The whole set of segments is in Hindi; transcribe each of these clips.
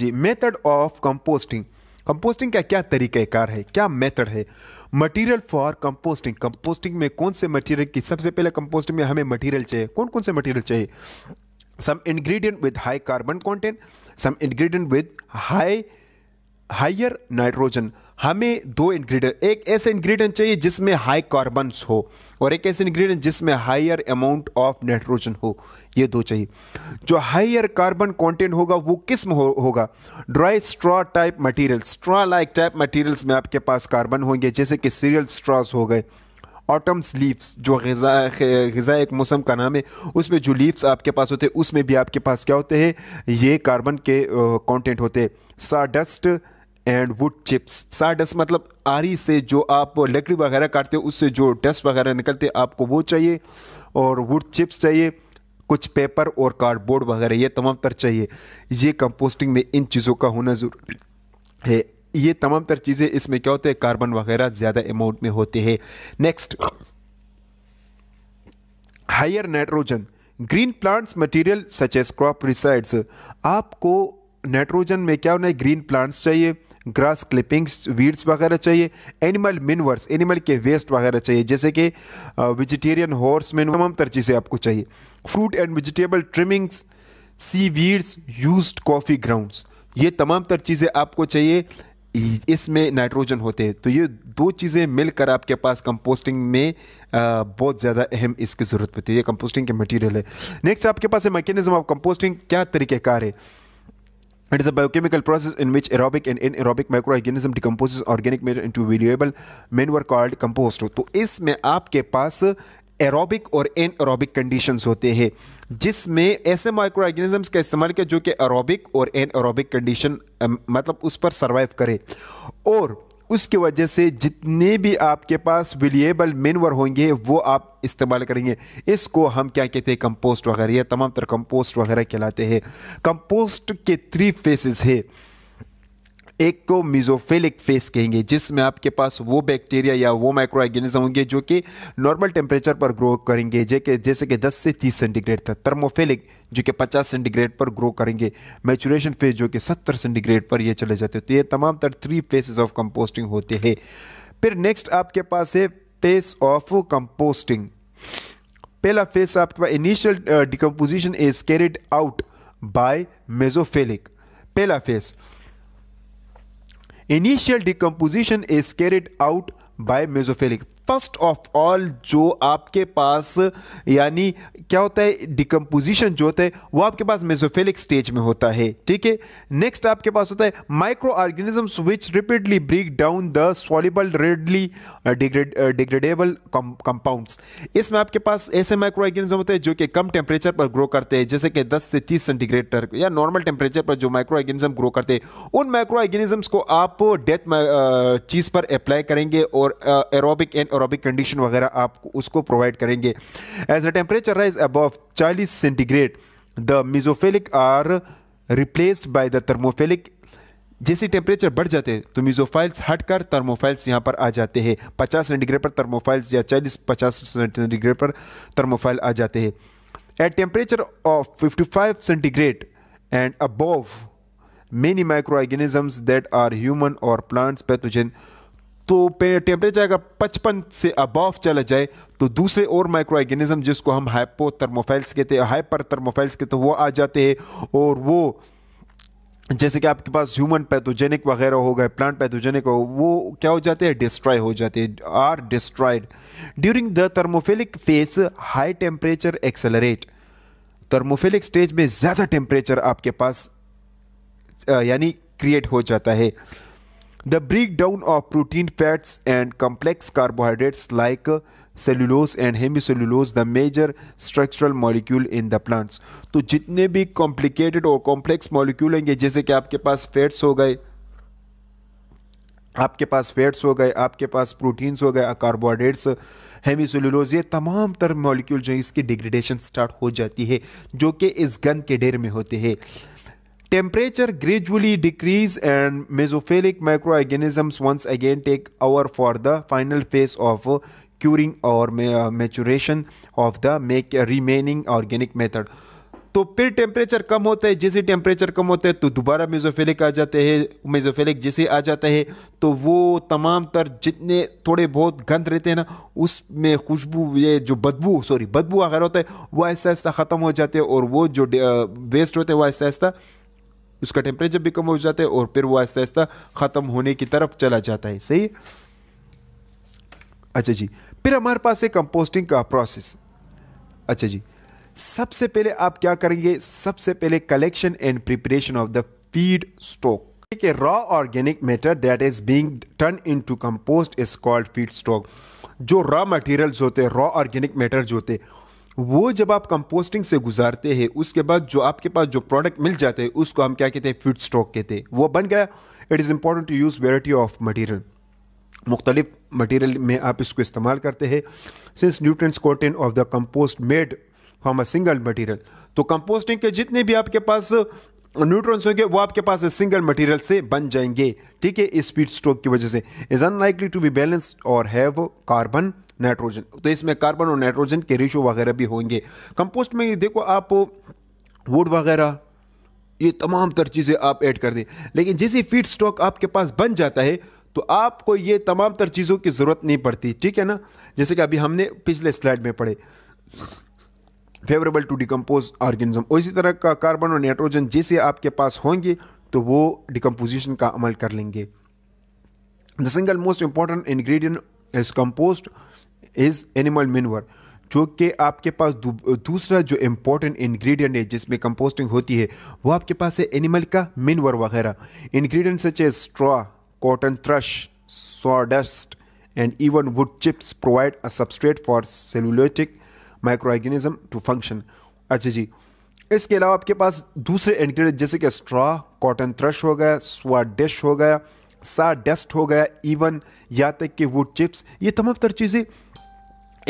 Ji method of composting composting का क्या तरीक़ाकार है क्या मेथड है मटेरियल फॉर कंपोस्टिंग कंपोस्टिंग में कौन से मटेरियल की सबसे पहले कंपोस्टिंग में हमें मटेरियल चाहिए कौन कौन से मटेरियल चाहिए some ingredient with high carbon content some ingredient with high higher nitrogen हमें दो इंग्रेडिएंट एक ऐसे इंग्रेडिएंट चाहिए जिसमें हाई कार्बन्स हो और एक ऐसे इंग्रेडिएंट जिसमें हायर अमाउंट ऑफ नाइट्रोजन हो ये दो चाहिए जो हायर कार्बन कंटेंट होगा वो किस्म हो, होगा dry straw type material straw like type materials में आपके पास कार्बन होंगे जैसे कि सीरियल स्ट्रॉस हो गए ऑटम्स लीव्स जो गज़ा गज़ा एक मौसम का नाम है उसमें जो लीव्स आपके पास होते हैं उसमें भी आपके पास क्या होते हैं ये कार्बन के कॉन्टेंट होते हैं sawdust and wood chips सारा डस्ट मतलब आरी से जो आप लकड़ी वगैरह काटते हो उससे जो डस्ट वगैरह निकलते आपको वो चाहिए और वुड चिप्स चाहिए कुछ पेपर और कार्डबोर्ड वगैरह ये तमाम तर चाहिए ये कंपोस्टिंग में इन चीज़ों का होना ज़रूरी है ये तमाम तर चीज़ें इसमें क्या होते हैं कार्बन वगैरह ज़्यादा अमाउंट में होते हैं next higher nitrogen green plants material such as crop residues आपको नाइट्रोजन में क्या होना है ग्रीन प्लांट्स चाहिए ग्रास क्लिपिंग्स वीड्स वगैरह चाहिए एनिमल मिनवर्स एनिमल के वेस्ट वगैरह चाहिए जैसे कि वेजिटेरियन हॉर्स मिन तमाम तर से आपको चाहिए fruit and vegetable trimmings seaweeds used coffee grounds ये तमाम तर चीज़ें आपको चाहिए इसमें नाइट्रोजन होते हैं तो ये दो चीज़ें मिलकर आपके पास कंपोस्टिंग में बहुत ज़्यादा अहम इसकी ज़रूरत पड़ती है ये कंपोस्टिंग के मटेरियल है नेक्स्ट आपके पास है मैकेनिज्म ऑफ कंपोस्टिंग क्या तरीक़ेकार है It is a biochemical process in which aerobic and anaerobic microorganism decomposes organic matter into valuable manure called compost. तो इसमें आपके पास एरोबिक और एनएरोबिक कंडीशंस होते हैं जिसमें ऐसे माइक्रो ऑर्गेनिजम्स का इस्तेमाल किया जो कि एरोबिक और एनएरोबिक कंडीशन मतलब उस पर सर्वाइव करे और उसके वजह से जितने भी आपके पास विलिएबल मेनवर होंगे वो आप इस्तेमाल करेंगे इसको हम क्या कहते हैं कंपोस्ट वगैरह या तमाम तरह कंपोस्ट वगैरह कहलाते हैं कंपोस्ट के थ्री फेसेस है एक को मिजोफेलिक फेस कहेंगे जिसमें आपके पास वो बैक्टीरिया या वो माइक्रो ऑर्गेनिज्म होंगे जो कि नॉर्मल टेम्परेचर पर ग्रो करेंगे जैसे कि 10 से 30 सेंटीग्रेड तक थर्मोफेलिक जो कि 50 सेंटीग्रेड पर ग्रो करेंगे मैचुरेशन फेज जो कि 70 सेंटीग्रेड पर ये चले जाते हैं तो ये तमाम तर थ्री फेसेस ऑफ कंपोस्टिंग होते हैं फिर नेक्स्ट आपके पास है फेस ऑफ कंपोस्टिंग पहला फेस आपके पास initial decomposition is carried out by mesophilic पहला phase Initial decomposition is carried out by mesophilic first of all जो आपके पास यानी क्या होता है डिकम्पोजिशन जो होता है वो आपके पास मेजोफेलिक स्टेज में होता है ठीक है नेक्स्ट आपके पास होता है micro organisms which rapidly break down the soluble readily degradable compounds इसमें आपके पास ऐसे माइक्रो ऑर्गेनिज्म होते हैं जो कि कम टेम्परेचर पर ग्रो करते हैं जैसे कि दस से तीस सेंटीग्रेड या नॉर्मल टेम्परेचर पर जो माइक्रो ऑर्गेनिज्म ग्रो करते हैं उन माइक्रो ऑर्गेनिजम्स को आप डेथ uh, चीज़ पर अप्लाई करेंगे और aerobic uh, and aerobic condition वगैरह आप उसको प्रोवाइड करेंगे as the temperature rise above चालीस centigrade the mesophilic are replace by the thermophilic जैसे टेम्परेचर बढ़ जाते हैं तो मिजोफाइल्स हटकर थर्मोफाइल्स यहाँ पर आ जाते हैं पचास सेंटीग्रेड पर थर्मोफाइल्स या चालीस पचास सेंटीग्रेड पर थर्मोफाइल आ जाते हैं at temperature of 55 centigrade and above many micro organisms that are human और प्लांट्स पैथोजन तो टेम्परेचर अगर 55 से अबव चला जाए तो दूसरे और माइक्रो ऑर्गेनिज्म जिसको हम हाइपोथर्मोफाइल्स कहते हैं हाइपर थर्मोफाइल्स कहते हैं वो आ जाते हैं और वो जैसे कि आपके पास ह्यूमन पैथोजेनिक वगैरह हो गए प्लांट पैथोजेनिक हो वो क्या हो जाते हैं डिस्ट्रॉय हो जाते हैं are destroyed during the thermophilic phase high temperature accelerate thermophilic stage में ज़्यादा टेम्परेचर आपके पास यानी क्रिएट हो जाता है The breakdown of protein, fats, and complex carbohydrates like cellulose and hemicellulose the major structural molecule in the plants तो जितने भी कॉम्प्लिकेटेड और कॉम्प्लेक्स मॉलिक्यूल होंगे जैसे कि आपके पास फैट्स हो गए आपके पास फैट्स हो गए आपके पास प्रोटीन्स हो गए कार्बोहाइड्रेट्स हेमीसेलुलोज ये तमाम तर मॉलिक्यूल जो है इसकी डिग्रेडेशन स्टार्ट हो जाती है जो कि इस गंद के ढेर में होते हैं Temperature gradually decrease and mesophilic microorganisms once again take over for the final phase of curing or maturation of the make remaining organic method. तो फिर टेम्परेचर कम होता है जैसे टेम्परेचर कम होता है तो दोबारा मेजोफेलिक आ जाते हैं मेजोफेलिक जैसे आ जाते हैं तो वो तमाम तर जितने थोड़े बहुत गंद रहते हैं ना उसमें खुशबू ये जो बदबू सॉरी बदबू अगर होता है वो ऐसा ऐसा ख़त्म हो जाते हैं और वो जो वेस्ट होते हैं वो ऐसा ऐसा उसका टेम्परेचर भी कम हो जाता है और फिर वो आहिस्ता आहिस्ता ख़त्म होने की तरफ चला जाता है सही अच्छा जी फिर हमारे पास है कंपोस्टिंग का प्रोसेस अच्छा जी सबसे पहले आप क्या करेंगे सबसे पहले collection and preparation of the feedstock ठीक है raw organic matter that is being turn into compost is called feedstock जो रॉ मटेरियल्स होते हैं रॉ ऑर्गेनिक मैटर जो होते हैं वो जब आप कंपोस्टिंग से गुजारते हैं उसके बाद जो आपके पास जो प्रोडक्ट मिल जाते हैं उसको हम क्या कहते हैं फीड स्टॉक कहते हैं वो बन गया it is important to use variety of material मुख्तलिफ मटीरियल में आप इसको इस्तेमाल करते हैं since nutrients content of the compost made from a single material तो कंपोस्टिंग के जितने भी आपके पास न्यूट्रॉन्स होंगे वो आपके पास सिंगल मटेरियल से बन जाएंगे ठीक है इस स्पीड स्ट्रोक की वजह से is unlikely to be balance और हैव कार्बन नाइट्रोजन तो इसमें कार्बन और नाइट्रोजन के रेशो वगैरह भी होंगे कंपोस्ट में देखो आप वुड वगैरह ये तमाम तर चीज़ें आप ऐड कर दें लेकिन जैसे फीड स्टॉक आपके पास बन जाता है तो आपको ये तमाम तर चीज़ों की ज़रूरत नहीं पड़ती ठीक है ना जैसे कि अभी हमने पिछले स्लाइड में पढ़े फेवरेबल टू डिकम्पोज ऑर्गेनिज्म और इसी तरह का कार्बन और नाइट्रोजन जैसे आपके पास होंगे तो वो डिकम्पोजिशन का अमल कर लेंगे the single most important ingredient is compost is animal manure जो कि आपके पास दूसरा जो इम्पोर्टेंट इंग्रेडिएंट है जिसमें कंपोस्टिंग होती है वो आपके पास है एनिमल का मिनवर वगैरह इंग्रेडिएंट सच है straw cotton trash and even wood chips provide a substrate for cellulolytic micro organism to function अच्छा जी इसके अलावा आपके पास दूसरे इंग्रेडिएंट जैसे कि स्ट्रॉ कॉटन थ्रश हो गया स्वाडिश हो गया सा डस्ट हो गया इवन या तक कि वुड चिप्स ये तमाम तर चीज़ें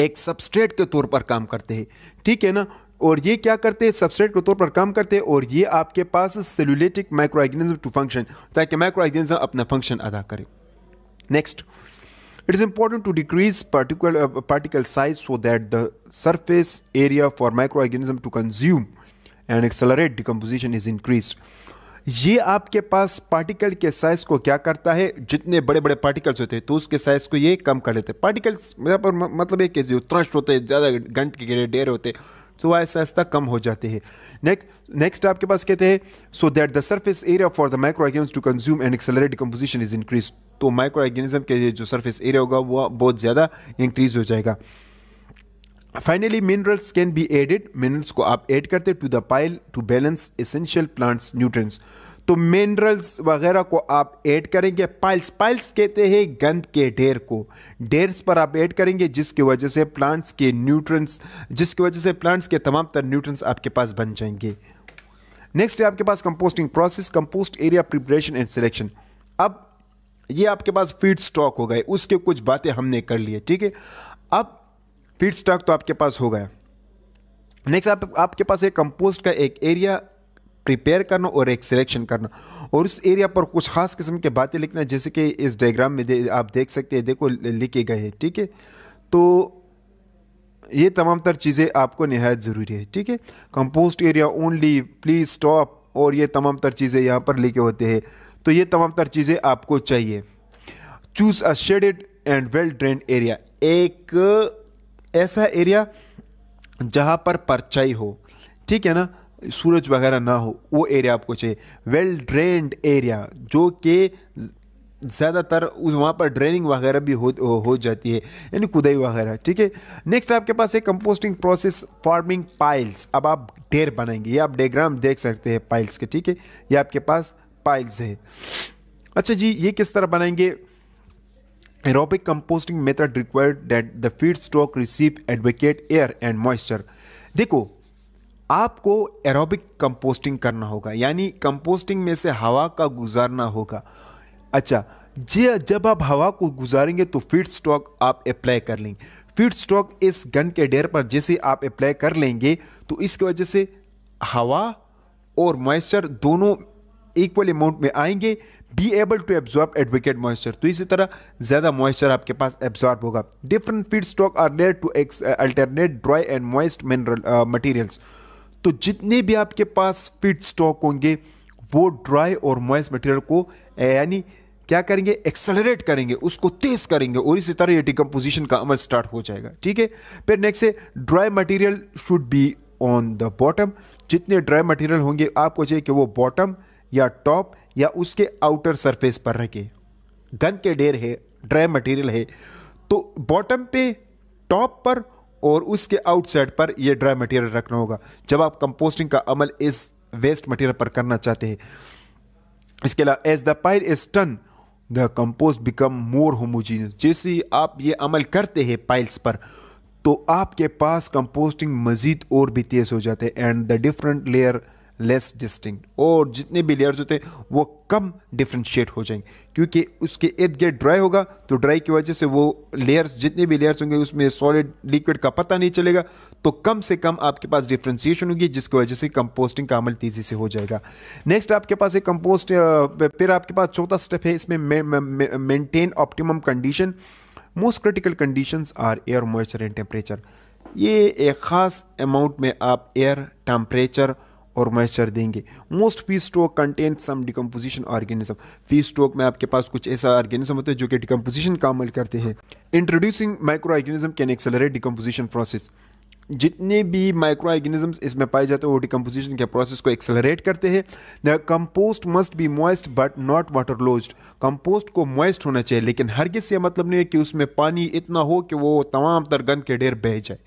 एक सबस्ट्रेट के तौर पर काम करते हैं ठीक है ना और ये क्या करते हैं सबस्ट्रेट के तौर पर काम करते हैं और ये आपके पास सेलुलेटिक माइक्रोआर्गेनिज्म टू फंक्शन ताकि माइक्रोआर्गेनिज्म अपना फंक्शन अदा करें next it is important to decrease particular particle size so that the surface area for micro organism to consume and accelerate decomposition is increase ये आपके पास पार्टिकल के साइज को क्या करता है जितने बड़े बड़े पार्टिकल्स होते हैं तो उसके साइज को ये कम कर लेते हैं पार्टिकल्स पर मतलब है मतलब कि जो त्रस्ट होते हैं ज़्यादा घंट के गिरे डेर होते हैं तो वह ऐसा ऐसा कम हो जाते हैं नेक्स्ट नेक्स्ट आपके पास कहते हैं so that the surface area for the micro organism to consume and accelerate composition is increase तो माइक्रो आइगेनिज्म के जो सर्फेस एरिया होगा वह बहुत ज़्यादा इंक्रीज हो जाएगा finally minerals can be added minerals को आप ऐड करते to the pile to balance essential plants nutrients तो मिनरल्स वगैरह को आप ऐड करेंगे पाइल्स पाइल्स कहते हैं गंद के ढेर को ढेर्स पर आप ऐड करेंगे जिसकी वजह से प्लांट्स के न्यूट्रंस जिसकी वजह से प्लांट्स के तमाम तर न्यूट्रंस आपके पास बन जाएंगे नेक्स्ट है आपके पास composting process compost area preparation and selection अब ये आपके पास फीड स्टॉक हो गए उसके कुछ बातें हमने कर लिए ठीक है अब फीड स्टॉक तो आपके पास हो गया नेक्स्ट आप आपके पास एक कंपोस्ट का एक एरिया प्रिपेयर करना और एक सिलेक्शन करना और उस एरिया पर कुछ ख़ास किस्म के बातें लिखना जैसे कि इस डायग्राम में दे, आप देख सकते हैं देखो लिखे गए हैं ठीक है तो ये तमाम तर चीज़ें आपको नहायत ज़रूरी है ठीक है compost area only please stop और ये तमाम तर चीज़ें यहाँ पर लिखे होते हैं तो ये तमाम तर चीज़ें आपको चाहिए choose a shaded and well drain area एक ऐसा एरिया जहाँ पर परचाई हो ठीक है ना सूरज वगैरह ना हो वो एरिया आपको चाहिए वेल ड्रेनड एरिया जो कि ज़्यादातर वहाँ पर ड्रेनिंग वगैरह भी हो हो जाती है यानी कुदाई वगैरह ठीक है नेक्स्ट आपके पास है कंपोस्टिंग प्रोसेस फार्मिंग पाइल्स अब आप ढेर बनाएंगे ये आप डेग्राम देख सकते हैं पाइल्स के ठीक है ये आपके पास पाइल्स है अच्छा जी ये किस तरह बनाएंगे composting method required required the feedstock receive adequate air and moisture देखो आपको एरोबिक कंपोस्टिंग करना होगा यानी कंपोस्टिंग में से हवा का गुजारना होगा अच्छा जे जब आप हवा को गुजारेंगे तो फीड स्टॉक आप अप्लाई कर लेंगे फीड स्टॉक इस गन के डेर पर जैसे आप अप्लाई कर लेंगे तो इसकी वजह से हवा और मॉइस्चर दोनों इक्वल अमाउंट में आएंगे be able to absorb adequate moisture तो इसी तरह ज़्यादा मॉइस्चर आपके पास एब्जॉर्ब होगा different feedstock are there to ex alternate dry and moist mineral materials तो जितने भी आपके पास फीड स्टॉक होंगे वो ड्राई और मॉइस्ट मटेरियल को uh, यानी क्या करेंगे एक्सेलरेट करेंगे उसको तेज करेंगे और इसी तरह ये डिकम्पोजिशन का अमल स्टार्ट हो जाएगा ठीक है फिर नेक्स्ट है dry material should be on the bottom जितने ड्राई मटेरियल होंगे आपको चाहिए कि वो बॉटम या टॉप या उसके आउटर सरफेस पर रखें गन के ढेर है ड्राई मटेरियल है तो बॉटम पे टॉप पर और उसके आउटसाइड पर यह ड्राई मटेरियल रखना होगा जब आप कंपोस्टिंग का अमल इस वेस्ट मटेरियल पर करना चाहते हैं इसके अलावा as the pile is turn the compost become more homogeneous जैसे आप ये अमल करते हैं पाइल्स पर तो आपके पास कंपोस्टिंग मज़ीद और भी तेज़ हो जाते हैं and the different layer less distinct और जितने भी लेयर्स होते हैं वो कम डिफ्रेंशिएट हो जाएंगे क्योंकि उसके इर्द गिर्द ड्राई होगा तो ड्राई की वजह से वो लेयर्स जितने भी लेयर्स होंगे उसमें सॉलिड लिक्विड का पता नहीं चलेगा तो कम से कम आपके पास डिफ्रेंशिएशन होगी जिसकी वजह से कंपोस्टिंग का अमल तेज़ी से हो जाएगा नेक्स्ट आपके पास एक कंपोस्ट फिर आपके पास चौथा स्टेप है इसमें maintain optimum condition most critical condition are air moisture and temperature ये एक ख़ास अमाउंट में आप एयर टेम्परेचर और मॉइस्चर देंगे most feedstock contain some decomposition organism feedstock में आपके पास कुछ ऐसा ऑर्गेनिज्म होता है जो कि डिकम्पोजिशन का अमल करते हैं introducing micro organism can accelerate decomposition process जितने भी माइक्रो ऑर्गेनिजम्स इसमें पाए जाते हैं वो डिकम्पोजिशन के प्रोसेस को एक्सेलरेट करते हैं the compost must be moist but not water logged compost को मॉइस्ट होना चाहिए लेकिन किस से मतलब नहीं है कि उसमें पानी इतना हो कि वो तमाम तर गंद के ढेर बह जाए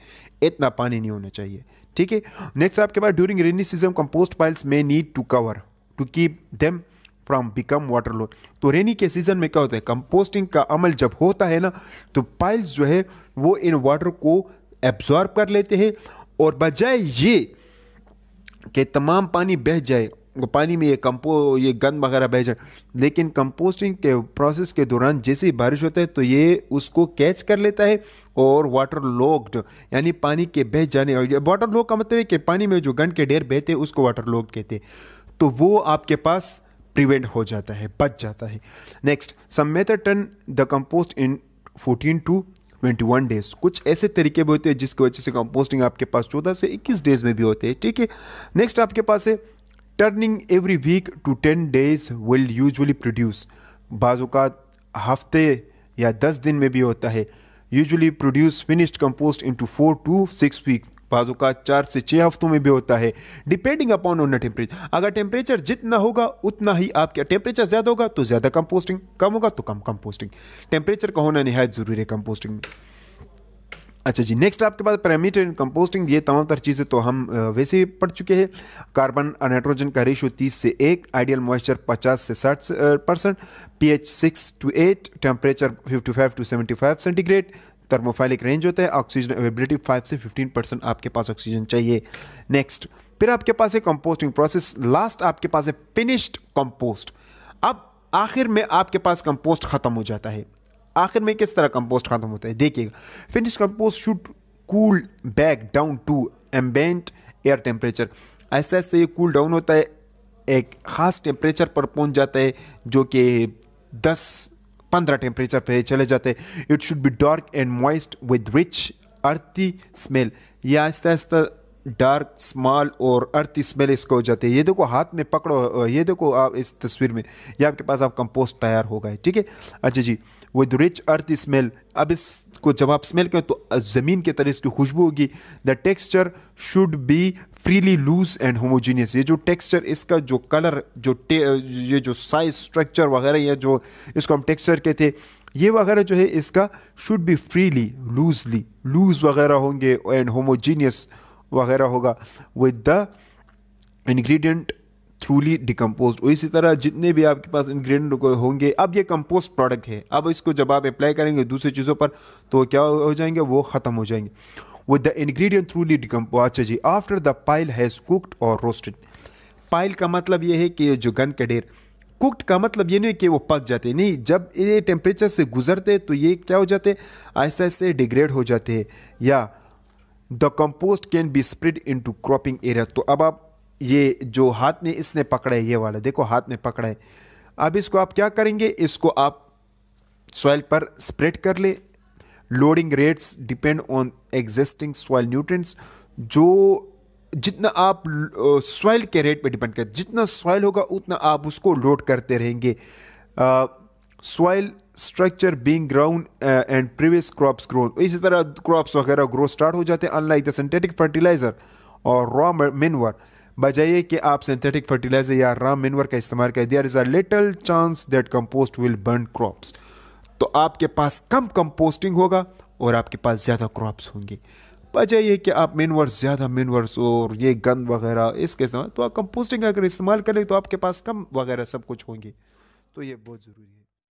इतना पानी नहीं होना चाहिए ठीक है नेक्स्ट आपके पास during rainy season compost piles में need to cover to keep them from become water logged तो रेनी के सीज़न में क्या होता है कंपोस्टिंग का अमल जब होता है ना तो पाइल्स जो है वो इन वाटर को एब्जॉर्ब कर लेते हैं और बजाय ये कि तमाम पानी बह जाए वो पानी में ये कंपो ये गंद वगैरह बह जाए लेकिन कंपोस्टिंग के प्रोसेस के दौरान जैसे ही बारिश होता है तो ये उसको कैच कर लेता है और वाटर लॉक्ड यानी पानी के बह जाने वाटर लॉक का मतलब है कि पानी में जो गंद के ढेर बहते हैं उसको वाटर लॉक कहते हैं तो वो आपके पास प्रिवेंट हो जाता है बच जाता है next some method turn the compost in 14 to twenty one days कुछ ऐसे तरीके भी होते हैं जिसकी वजह से कंपोस्टिंग आपके पास चौदह से इक्कीस डेज में भी होते हैं ठीक है नेक्स्ट आपके पास है turning every week to ten days will usually produce बाजूका हफ्ते या दस दिन में भी होता है usually produce finished compost two four to six week बाजू का चार से छः हफ्तों में भी होता है डिपेंडिंग अपॉन ऑन टेम्परेचर अगर टेम्परेचर जितना होगा उतना ही आपके टेम्परेचर ज़्यादा होगा तो ज़्यादा कंपोस्टिंग कम होगा तो कम कंपोस्टिंग टेम्परेचर का होना नहायत ज़रूरी है कंपोस्टिंग में अच्छा जी नेक्स्ट आपके पास पैरामीटर इन कंपोस्टिंग ये तमाम तरह चीज़ें तो हम वैसे ही पढ़ चुके हैं कार्बन और नाइट्रोजन का रेशो 30 से एक आइडियल मॉइस्चर 50 से 60 percent P H six to eight temperature 55 to 75 centigrade thermophilic range होता है ऑक्सीजन अवेबिलिटी 5 से 15 परसेंट आपके पास ऑक्सीजन चाहिए नेक्स्ट फिर आपके पास है कंपोस्टिंग प्रोसेस लास्ट आपके पास है फिनिश्ड कंपोस्ट अब आखिर में आपके पास कंपोस्ट ख़त्म हो जाता है आखिर में किस तरह कंपोस्ट खत्म होता है देखिएगा finish compost should cool back down to ambient air temperature ऐसे ऐसे ये कूल डाउन होता है एक ख़ास टेम्परेचर पर पहुंच जाता है जो कि दस पंद्रह टेम्परेचर पर चले जाते हैं it should be dark and moist with rich earthy smell यह आहिस्ता आहिस्ता डार्क स्मॉल और अर्थ स्मेल इसको हो जाती है ये देखो हाथ में पकड़ो ये देखो आप इस तस्वीर में ये आपके पास आप कंपोस्ट तैयार होगा गए ठीक है अच्छा जी विद रिच अर्थ स्मेल अब इसको जब आप स्मेल करें तो ज़मीन के तरह इसकी खुशबू होगी the texture should be freely loose and homogeneous ये जो टेक्स्चर इसका जो कलर जो ये जो साइज स्ट्रक्चर वगैरह या जो इसको हम टेक्स्चर कहते हैं ये वगैरह जो है इसका should be freely loosely loose वगैरह होंगे एंड होमोजीनियस वगैरह होगा with the ingredient thoroughly decompose इसी तरह जितने भी आपके पास इंग्रेडिएंट होंगे अब ये कंपोस्ट प्रोडक्ट है अब इसको जब आप अप्लाई करेंगे दूसरी चीज़ों पर तो क्या हो जाएंगे वो ख़त्म हो जाएंगे with the ingredient thoroughly decompose अच्छा जी after the pile has cooked और रोस्टेड पाइल का मतलब ये है कि जो गन का ढेर कुकड का मतलब ये नहीं कि वो पक जाते नहीं जब ये टेम्परेचर से गुजरते तो ये क्या हो जाते आहिस्ते आहिस्ते डिग्रेड हो जाते हैं या the compost can be spread into cropping area तो अब आप ये जो हाथ में इसने पकड़ा है ये वाला देखो हाथ में पकड़ा है अब इसको आप क्या करेंगे इसको आप सॉइल पर स्प्रेड कर ले loading rates depend on existing soil nutrients जो जितना आप सॉइल के रेट पे डिपेंड करते जितना सॉइल होगा उतना आप उसको लोड करते रहेंगे soil structure being ground and previous crops grown इसी तरह क्रॉप्स वगैरह ग्रो स्टार्ट हो जाते हैं अनलाइक द सिंथेटिक फर्टिलाइज़र और रॉ मिनवर बजाइए कि आप सिंथेटिक फर्टिलाइज़र या रॉ मिनवर का इस्तेमाल करें there is a little chance that compost will burn crops तो आपके पास कम कंपोस्टिंग होगा और आपके पास ज़्यादा क्रॉप्स होंगे वजह यह कि आप मिनवर ज़्यादा मिनवर्स और ये गंद वगैरह इसके इस्तेमाल तो आप कंपोस्टिंग अगर इस्तेमाल करें तो आपके पास कम वगैरह सब कुछ होंगे तो ये बहुत ज़रूरी है